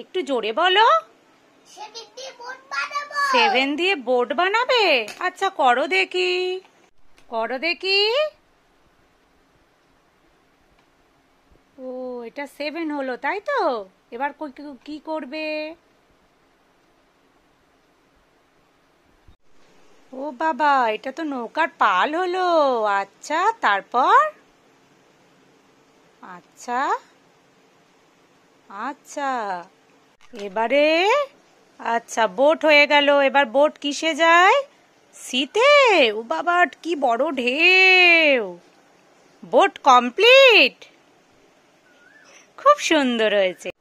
একটু জোরে বলো সেভেন দিয়ে বোর্ড বানাবে আচ্ছা করো দেখি করো দেখি ও এটা সেভেন হলো তাই তো এবার কি করবে ও বাবা এটা তো নৌকার পাল হলো আচ্ছা তারপর আচ্ছা আচ্ছা এবারে আচ্ছা বোট হয়ে গেল এবার বোট কিসে যায় শীতে ও বাবা কি বড় ঢেউ বোট কমপ্লিট খুব সুন্দর হয়েছে